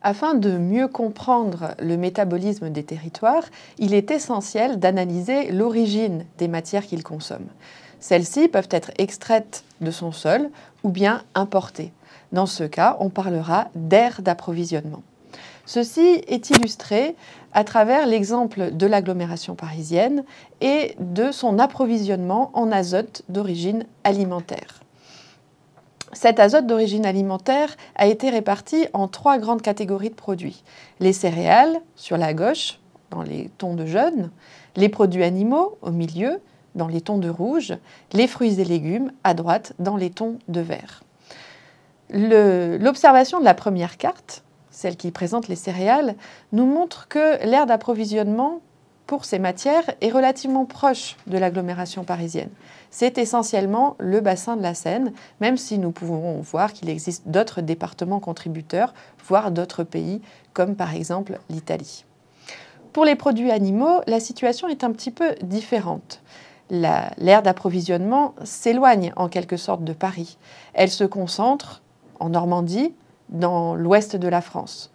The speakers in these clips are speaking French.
Afin de mieux comprendre le métabolisme des territoires, il est essentiel d'analyser l'origine des matières qu'ils consomment. Celles-ci peuvent être extraites de son sol ou bien importées. Dans ce cas, on parlera d'air d'approvisionnement. Ceci est illustré à travers l'exemple de l'agglomération parisienne et de son approvisionnement en azote d'origine alimentaire. Cet azote d'origine alimentaire a été réparti en trois grandes catégories de produits. Les céréales, sur la gauche, dans les tons de jaune, les produits animaux, au milieu, dans les tons de rouge, les fruits et légumes, à droite, dans les tons de vert. L'observation de la première carte, celle qui présente les céréales, nous montre que l'aire d'approvisionnement pour ces matières est relativement proche de l'agglomération parisienne. C'est essentiellement le bassin de la Seine, même si nous pouvons voir qu'il existe d'autres départements contributeurs, voire d'autres pays, comme par exemple l'Italie. Pour les produits animaux, la situation est un petit peu différente. L'aire d'approvisionnement s'éloigne en quelque sorte de Paris. Elle se concentre en Normandie, dans l'ouest de la France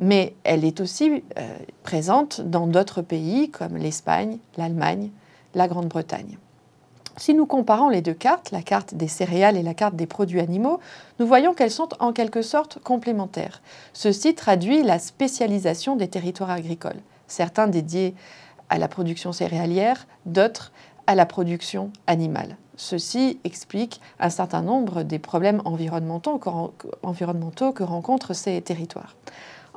mais elle est aussi euh, présente dans d'autres pays comme l'Espagne, l'Allemagne, la Grande-Bretagne. Si nous comparons les deux cartes, la carte des céréales et la carte des produits animaux, nous voyons qu'elles sont en quelque sorte complémentaires. Ceci traduit la spécialisation des territoires agricoles, certains dédiés à la production céréalière, d'autres à la production animale. Ceci explique un certain nombre des problèmes environnementaux que rencontrent ces territoires.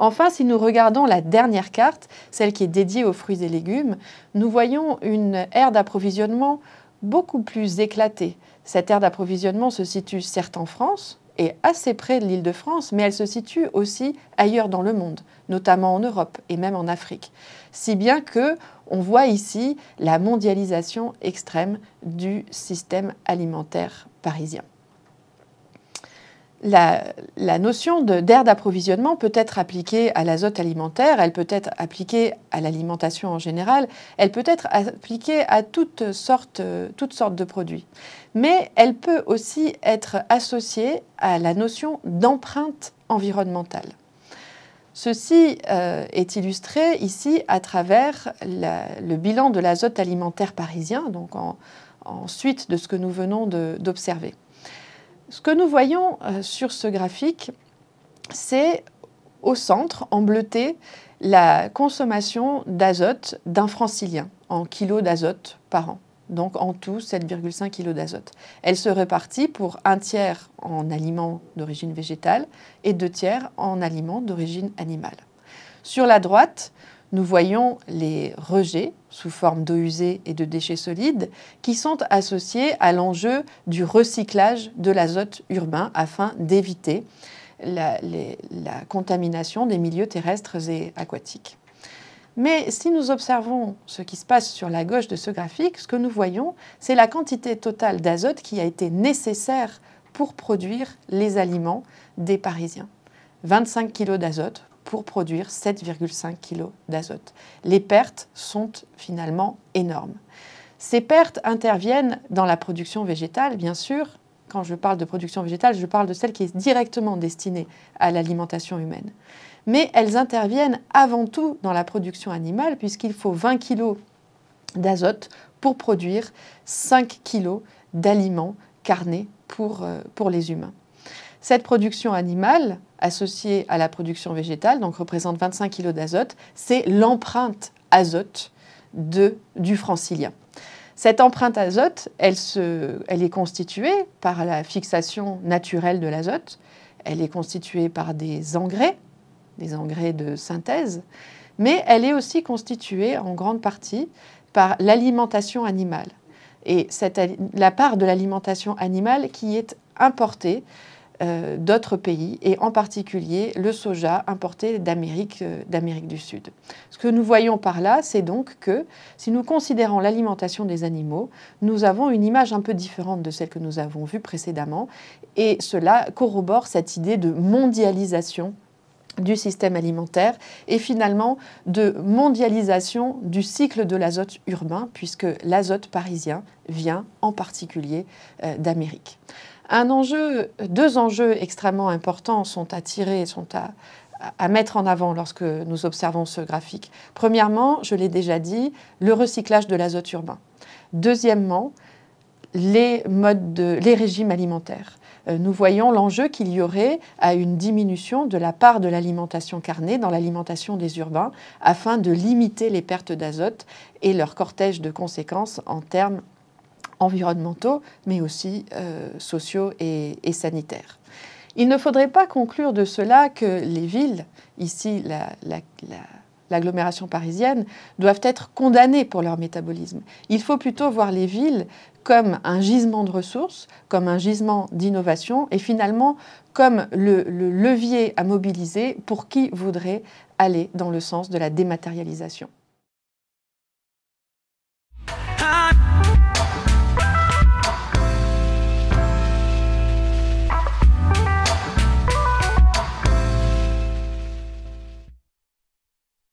Enfin, si nous regardons la dernière carte, celle qui est dédiée aux fruits et légumes, nous voyons une aire d'approvisionnement beaucoup plus éclatée. Cette aire d'approvisionnement se situe certes en France, et assez près de l'île de France, mais elle se situe aussi ailleurs dans le monde, notamment en Europe et même en Afrique. Si bien que on voit ici la mondialisation extrême du système alimentaire parisien la, notion d'aire d'approvisionnement peut être appliquée à l'azote alimentaire, elle peut être appliquée à l'alimentation en général, elle peut être appliquée à toutes sortes, de produits. Mais elle peut aussi être associée à la notion d'empreinte environnementale. Ceci euh, est illustré ici à travers le bilan de l'azote alimentaire parisien, donc en, suite de ce que nous venons d'observer. Ce que nous voyons euh, sur ce graphique, c'est au centre, en bleuté, la consommation d'azote d'un francilien en kilos d'azote par an. Donc en tout 7,5 kg d'azote. Elle se répartit pour un tiers en aliments d'origine végétale et deux tiers en aliments d'origine animale. Sur la droite, nous voyons les rejets sous forme d'eau usée et de déchets solides qui sont associés à l'enjeu du recyclage de l'azote urbain afin d'éviter la, contamination des milieux terrestres et aquatiques. Mais si nous observons ce qui se passe sur la gauche de ce graphique, ce que nous voyons, c'est la quantité totale d'azote qui a été nécessaire pour produire les aliments des Parisiens. 25 kg d'azote pour produire 7,5 kg d'azote. Les pertes sont finalement énormes. Ces pertes interviennent dans la production végétale, bien sûr. Quand je parle de production végétale, je parle de celle qui est directement destinée à l'alimentation humaine. Mais elles interviennent avant tout dans la production animale, puisqu'il faut 20 kg d'azote pour produire 5 kg d'aliments carnés pour, euh, pour les humains. Cette production animale, associée à la production végétale, donc représente 25 kg d'azote, c'est l'empreinte azote du francilien. Cette empreinte azote, elle, est constituée par la fixation naturelle de l'azote, elle est constituée par des engrais, des engrais de synthèse, mais elle est aussi constituée en grande partie par l'alimentation animale. Et la part de l'alimentation animale qui est importée euh, d'autres pays et en particulier le soja importé euh, d'Amérique du Sud. Ce que nous voyons par là, c'est donc que si nous considérons l'alimentation des animaux, nous avons une image un peu différente de celle que nous avons vue précédemment et cela corrobore cette idée de mondialisation du système alimentaire et finalement de mondialisation du cycle de l'azote urbain, puisque l'azote parisien vient en particulier euh, d'Amérique. deux enjeux extrêmement importants sont à tirer, sont à, mettre en avant lorsque nous observons ce graphique. Premièrement, je l'ai déjà dit, le recyclage de l'azote urbain. Deuxièmement, les, modes de, les régimes alimentaires. Euh, nous voyons l'enjeu qu'il y aurait à une diminution de la part de l'alimentation carnée dans l'alimentation des urbains afin de limiter les pertes d'azote et leur cortège de conséquences en termes environnementaux, mais aussi euh, sociaux et, sanitaires. Il ne faudrait pas conclure de cela que les villes, ici l'agglomération parisienne, doivent être condamnées pour leur métabolisme. Il faut plutôt voir les villes comme un gisement de ressources, comme un gisement d'innovation et finalement comme le, levier à mobiliser pour qui voudrait aller dans le sens de la dématérialisation.